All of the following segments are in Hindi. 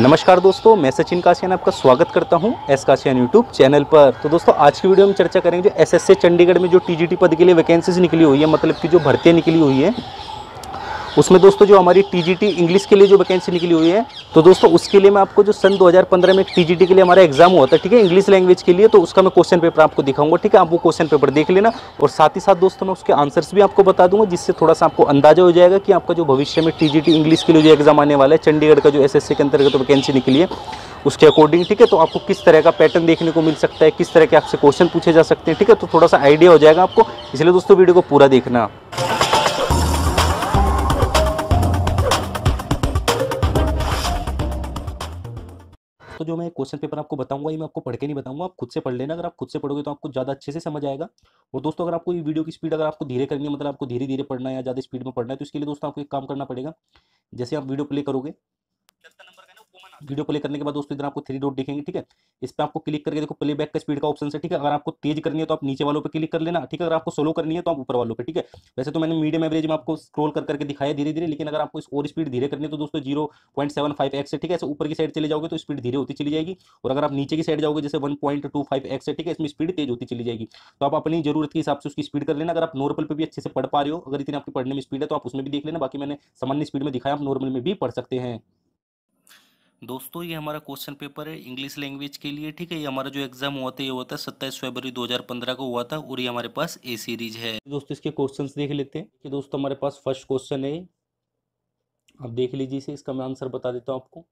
नमस्कार दोस्तों मैं सचिन कासियान आपका स्वागत करता हूं एस कासियान यूट्यूब चैनल पर तो दोस्तों आज की वीडियो में चर्चा करेंगे जो एसएससी चंडीगढ़ में जो टीजीटी पद के लिए वैकेंसीज निकली हुई है मतलब कि जो भर्तियाँ निकली हुई है उसमें दोस्तों जो हमारी टीजीटी इंग्लिश के लिए जो वैकेंसी निकली हुई है तो दोस्तों उसके लिए मैं आपको जो सन 2015 में टीजीटी के लिए हमारा एग्जाम हुआ था ठीक है इंग्लिश लैंग्वेज के लिए तो उसका मैं क्वेश्चन पेपर आपको दिखाऊंगा ठीक है आप वो क्वेश्चन पेपर देख लेना और साथ ही साथ दोस्तों मैं उसके आंसर्स भी आपको बता दूंगा जिससे थोड़ा सा आपको अंदाजा हो जाएगा कि आपका जो भविष्य में टी इंग्लिश के लिए जो एग्जाम आने वाला है चंडीगढ़ का जो एस के अंतर्गत वैकेंसी निकली है उसके अकॉर्डिंग ठीक है तो आपको किस तरह का पैटर्न देखने को मिल सकता है किस तरह के आपसे क्वेश्चन पूछे जा सकते हैं ठीक है तो थोड़ा सा आइडिया हो जाएगा आपको इसलिए दोस्तों वीडियो को पूरा देखना दोस्तों जो मैं क्वेश्चन पेपर आपको बताऊंगा ये मैं आपको पढ़ के नहीं बताऊंगा आप खुद से पढ़ लेना अगर आप खुद से पढ़ोगे तो आपको ज़्यादा अच्छे से समझ आएगा और दोस्तों अगर आपको ये वीडियो की स्पीड अगर आपको धीरे करनी है मतलब आपको धीरे धीरे पढ़ना है या ज़्यादा स्पीड में पढ़ना है तो इसके लिए दोस्तों आपको एक काम करना पड़ेगा जैसे आप वीडियो प्ले करोगे वीडियो प्ले करने के बाद दोस्तों इधर आपको थ्री डॉट दिखेंगे ठीक है इस पर आपको क्लिक करके देखो प्ले बैक का स्पीड का ऑप्शन है ठीक है अगर आपको तेज करनी है तो आप नीचे वालों पर क्लिक कर लेना ठीक है अगर आपको स्लो करनी है तो आप ऊपर वालों पर ठीक है वैसे तो मैंने मीडियम एवरेज में आपको स्क्रोल कर करके दिखाया धीरे धीरे लेकिन अगर आपको इस और स्पीड धीरे करनी है तो दोस्तों zero point seven five x है ठीक है ऐसे ऊपर की साइड चले जाओगे तो स्पीड धीरे होती चली जाएगी और अगर आप नीचे की साइड जाओगे जैसे one point two five x है ठीक है इसमें स्पीड तेज होती चली जाएगी तो आप अपनी जरूरत के हिसाब से उसकी स्पीड कर लेना अगर आप नॉर्मल पर भी अच्छे से पढ़ पा रहे हो अगर इतनी आपकी पढ़ने में स्पीड है तो आप उसमें भी देख लेना बाकी मैंने सामान्य स्पीड में दिखाया आप नॉर्मल में भी पढ़ सकते हैं दोस्तों ये हमारा क्वेश्चन पेपर है इंग्लिश लैंग्वेज के लिए ठीक है ये हमारा जो एग्जाम हुआ था ये हुआ था सत्ताईस फरवरी 2015 को हुआ था और ये हमारे पास ए सीरीज है तो दोस्तों इसके क्वेश्चन देख लेते हैं कि दोस्तों हमारे पास फर्स्ट क्वेश्चन है आप देख लीजिए इसे इसका मैं आंसर बता देता हूँ आपको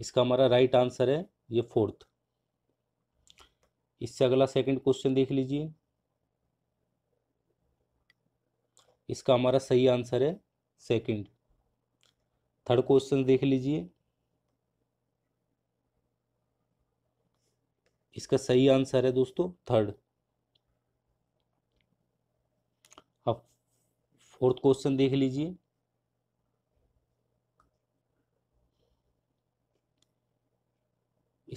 इसका हमारा राइट आंसर है ये फोर्थ इससे अगला सेकेंड क्वेश्चन देख लीजिए इसका हमारा सही आंसर है सेकेंड थर्ड क्वेश्चन देख लीजिए इसका सही आंसर है दोस्तों थर्ड अब फोर्थ क्वेश्चन देख लीजिए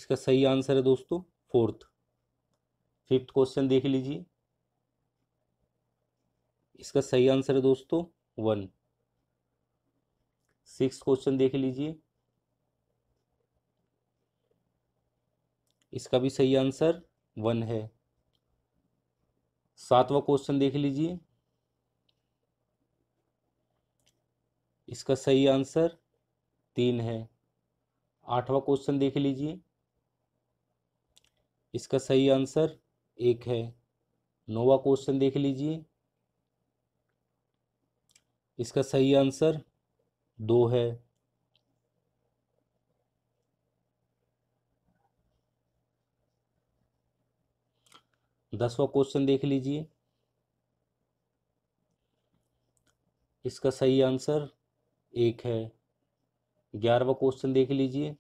इसका सही आंसर है दोस्तों फोर्थ फिफ्थ क्वेश्चन देख लीजिए इसका सही आंसर है दोस्तों वन सिक्स क्वेश्चन देख लीजिए इसका भी सही आंसर वन है सातवां क्वेश्चन देख लीजिए इसका सही आंसर तीन है आठवां क्वेश्चन देख लीजिए इसका सही आंसर एक है नौवा क्वेश्चन देख लीजिए इसका सही आंसर दो है दसवा क्वेश्चन देख लीजिए इसका सही आंसर एक है ग्यारहवा क्वेश्चन देख लीजिए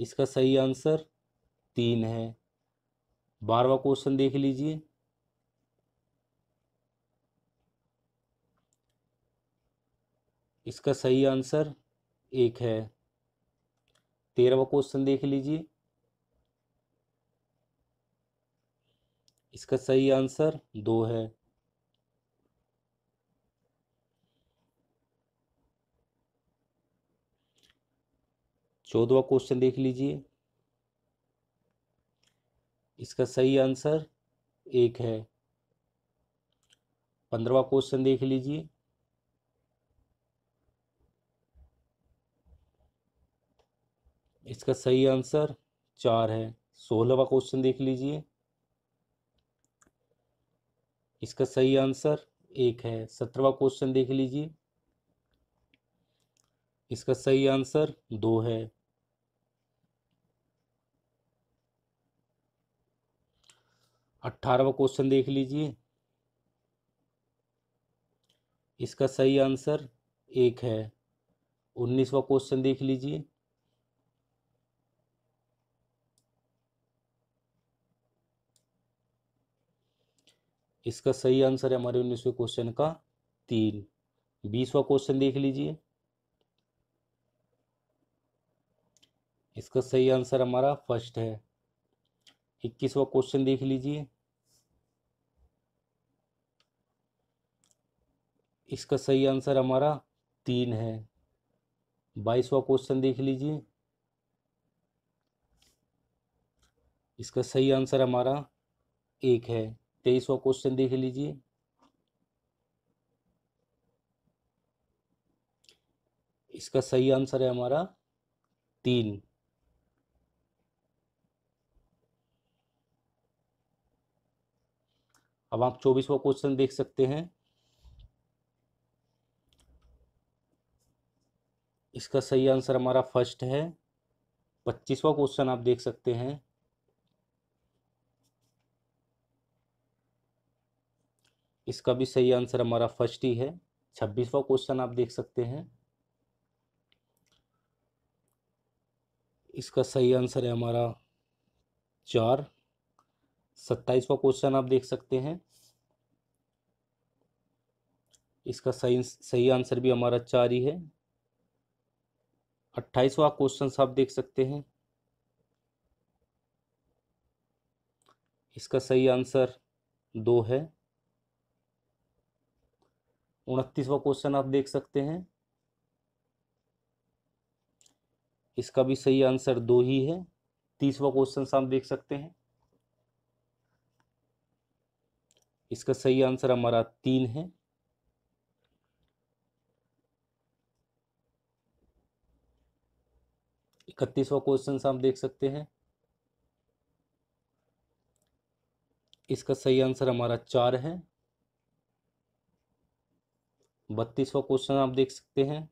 इसका सही आंसर तीन है बारहवा क्वेश्चन देख लीजिए इसका सही आंसर एक है तेरहवा क्वेश्चन देख लीजिए इसका सही आंसर दो है चौदवा क्वेश्चन देख लीजिए इसका सही आंसर एक है पंद्रवा क्वेश्चन देख लीजिए इसका सही आंसर चार है सोलहवा क्वेश्चन देख लीजिए इसका सही आंसर एक है सत्रहवा क्वेश्चन देख लीजिए इसका सही आंसर दो है अठारहवा क्वेश्चन देख लीजिए इसका सही आंसर एक है उन्नीसवा क्वेश्चन देख लीजिए इसका सही आंसर है हमारे उन्नीसवें क्वेश्चन का तीन बीसवा क्वेश्चन देख लीजिए इसका सही आंसर हमारा फर्स्ट है इक्कीसवा क्वेश्चन देख लीजिए इसका सही आंसर हमारा तीन है बाईसवा क्वेश्चन देख लीजिए इसका सही आंसर हमारा एक है तेईसवा क्वेश्चन देख लीजिए इसका सही आंसर है हमारा तीन अब आप चौबीसवा क्वेश्चन देख सकते हैं इसका सही आंसर हमारा फर्स्ट है पच्चीसवा क्वेश्चन आप देख सकते हैं इसका भी सही आंसर हमारा फर्स्ट ही है छब्बीसवा क्वेश्चन आप देख सकते हैं इसका सही आंसर है हमारा चार सत्ताईसवा क्वेश्चन आप देख सकते हैं इसका सही सही आंसर भी हमारा चार ही है अट्ठाईसवा क्वेश्चन आप देख सकते हैं इसका सही आंसर दो है उनतीसवा क्वेश्चन आप देख सकते हैं इसका भी सही आंसर दो ही है तीसवा क्वेश्चन आप देख सकते हैं इसका सही आंसर हमारा तीन है इकतीसवा क्वेश्चन आप देख सकते हैं इसका सही आंसर हमारा चार है बत्तीसवा क्वेश्चन आप देख सकते हैं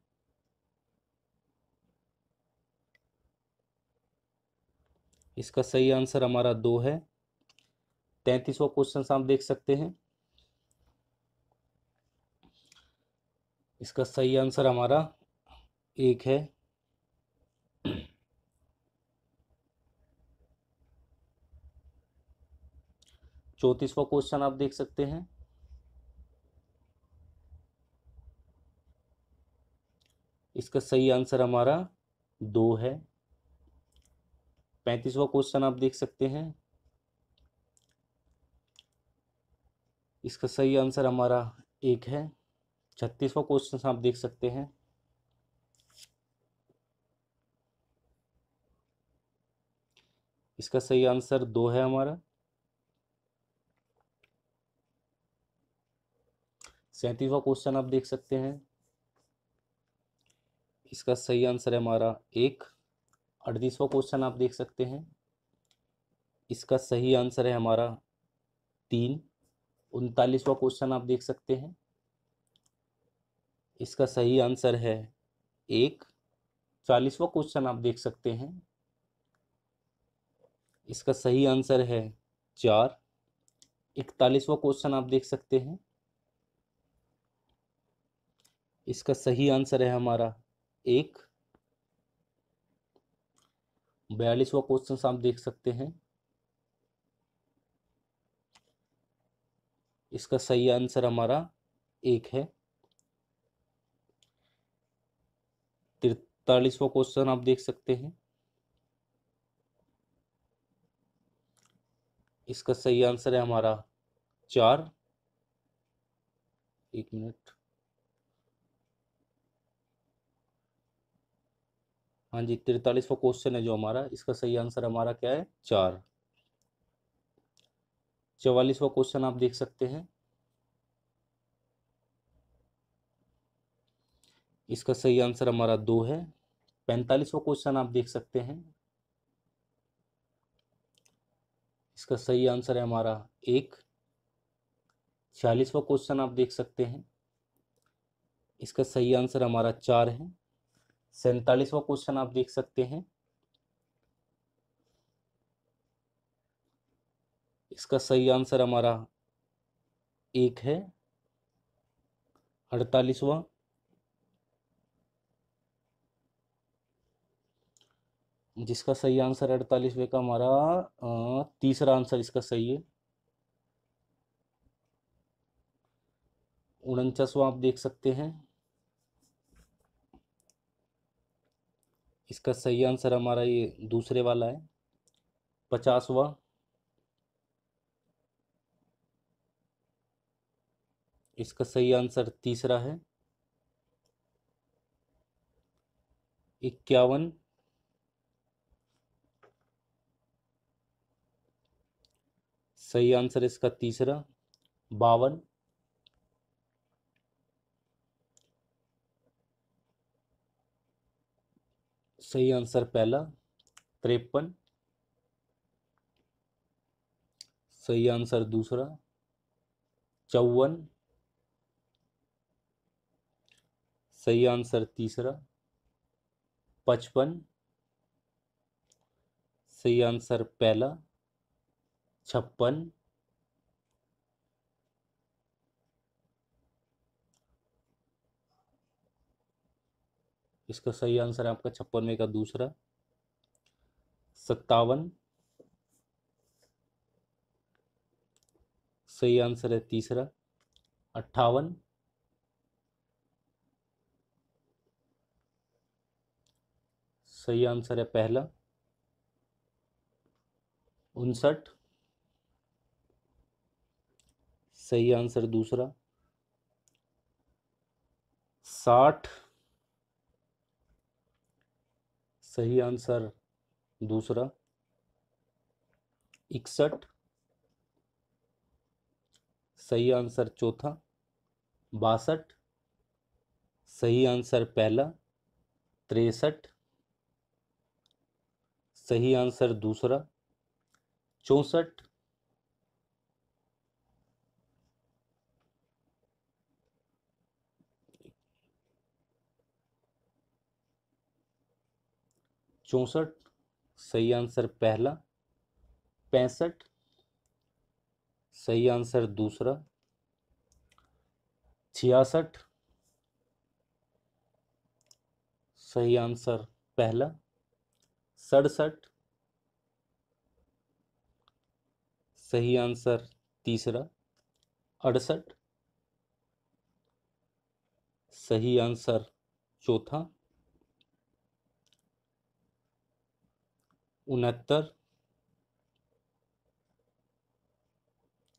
इसका सही आंसर हमारा दो है तैतीसवा क्वेश्चन आप देख सकते हैं इसका सही आंसर हमारा एक है चौंतीसवा क्वेश्चन आप देख सकते हैं इसका सही आंसर हमारा दो है पैंतीसवा क्वेश्चन आप देख सकते हैं इसका सही आंसर हमारा एक है छत्तीसवा क्वेश्चन आप देख सकते हैं इसका सही आंसर दो है हमारा सैंतीसवा क्वेश्चन आप देख सकते हैं इसका सही आंसर है हमारा एक अड़तीसवा क्वेश्चन आप देख सकते हैं इसका सही आंसर है हमारा तीन उनतालीसवा क्वेश्चन आप देख सकते हैं इसका सही आंसर है एक चालीसवा क्वेश्चन आप देख सकते हैं इसका सही आंसर है चार इकतालीसवा क्वेश्चन आप देख सकते हैं इसका सही आंसर है हमारा एक बयालीसवा क्वेश्चन आप देख सकते हैं इसका सही आंसर हमारा एक है तिरतालीसवा क्वेश्चन आप देख सकते हैं इसका सही आंसर है हमारा चार एक मिनट हाँ जी तिरतालीसवा क्वेश्चन है जो हमारा इसका सही आंसर हमारा क्या है चार चवालीसवा क्वेश्चन आप देख सकते हैं इसका सही आंसर हमारा दो है पैंतालीसवा क्वेश्चन आप देख सकते हैं इसका सही आंसर है हमारा एक छियालीसवा क्वेश्चन आप देख सकते हैं इसका सही आंसर हमारा चार है सैतालीसवा क्वेश्चन आप देख सकते हैं इसका सही आंसर हमारा एक है अड़तालीसवा जिसका सही आंसर अड़तालीसवे का हमारा तीसरा आंसर इसका सही है उनचासवा आप देख सकते हैं इसका सही आंसर हमारा ये दूसरे वाला है पचासवा इसका सही आंसर तीसरा है इक्यावन सही आंसर इसका तीसरा बावन सही आंसर पहला तिरपन सही आंसर दूसरा चौवन सही आंसर तीसरा पचपन सही आंसर पहला छप्पन इसका सही आंसर है आपका छप्पनवे का दूसरा सत्तावन सही आंसर है तीसरा अट्ठावन सही आंसर है पहला उनसठ सही आंसर दूसरा साठ सही आंसर दूसरा इकसठ सही आंसर चौथा बासठ सही आंसर पहला तिरसठ सही आंसर दूसरा चौंसठ चौंसठ सही आंसर पहला पैंसठ सही आंसर दूसरा छियासठ सही आंसर पहला सड़सठ सही आंसर तीसरा अड़सठ सही आंसर चौथा उनहत्तर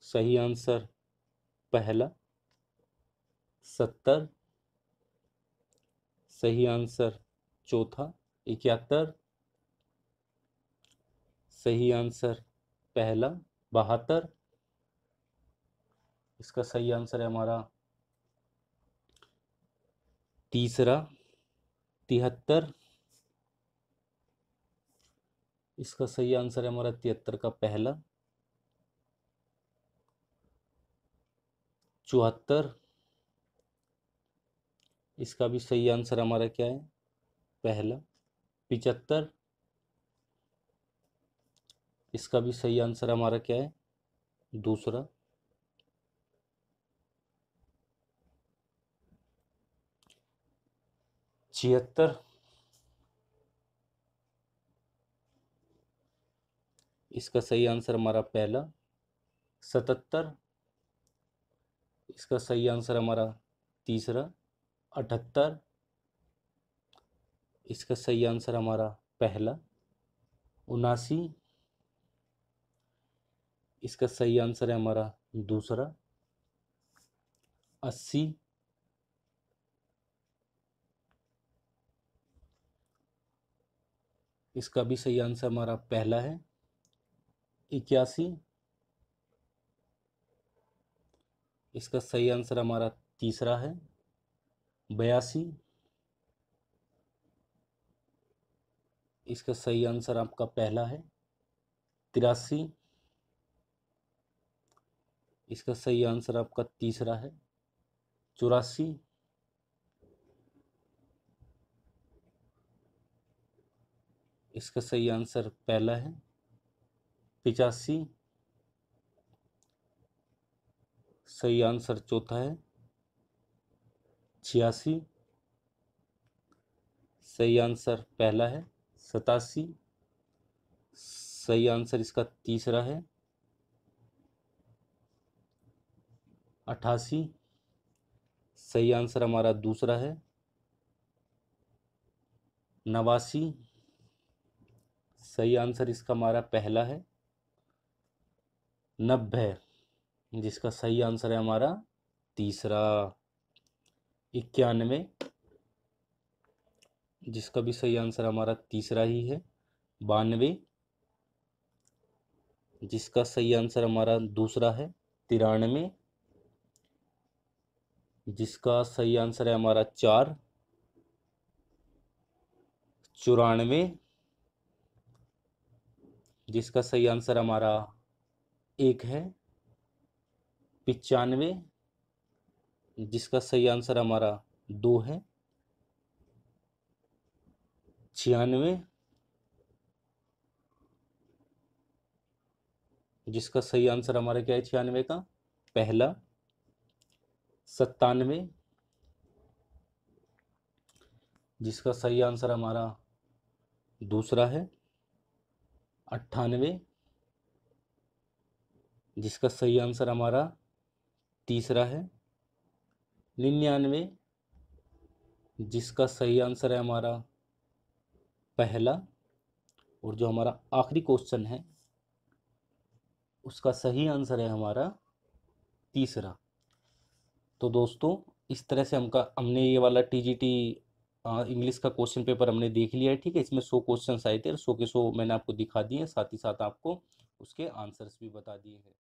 सही आंसर पहला सत्तर सही आंसर चौथा इकहत्तर सही आंसर पहला बहत्तर इसका सही आंसर है हमारा तीसरा तिहत्तर इसका सही आंसर है हमारा तिहत्तर का पहला चौहत्तर इसका भी सही आंसर हमारा क्या है पहला पिचहत्तर इसका भी सही आंसर हमारा क्या है दूसरा छिहत्तर इसका सही आंसर हमारा पहला सतहत्तर इसका सही आंसर हमारा तीसरा अठहत्तर इसका सही आंसर हमारा पहला उनासी इसका सही आंसर है हमारा दूसरा अस्सी इसका भी सही आंसर हमारा पहला है इक्यासी इसका सही आंसर हमारा तीसरा है बयासी इसका सही आंसर आपका पहला है तिरासी इसका सही आंसर आपका तीसरा है चौरासी इसका सही आंसर पहला है पिचासी सही आंसर चौथा है छियासी सही आंसर पहला है सतासी सही आंसर इसका तीसरा है अठासी सही आंसर हमारा दूसरा है नवासी सही आंसर इसका हमारा पहला है नब्बे जिसका सही आंसर है हमारा तीसरा इक्यानवे जिसका भी सही आंसर हमारा तीसरा ही है बानवे जिसका सही आंसर हमारा दूसरा है तिरानवे जिसका सही आंसर है हमारा चार चौरानवे जिसका सही आंसर हमारा एक है पिचानवे जिसका सही आंसर हमारा दो है छियानवे जिसका सही आंसर हमारा क्या है छियानवे का पहला सत्तानवे जिसका सही आंसर हमारा दूसरा है अट्ठानवे जिसका सही आंसर हमारा तीसरा है निन्यानवे जिसका सही आंसर है हमारा पहला और जो हमारा आखिरी क्वेश्चन है उसका सही आंसर है हमारा तीसरा तो दोस्तों इस तरह से हमका हमने ये वाला टीजीटी इंग्लिश का क्वेश्चन पेपर हमने देख लिया है ठीक है इसमें सौ क्वेश्चन आए थे सौ के सौ मैंने आपको दिखा दिए साथ ही साथ आपको उसके आंसर्स भी बता दिए हैं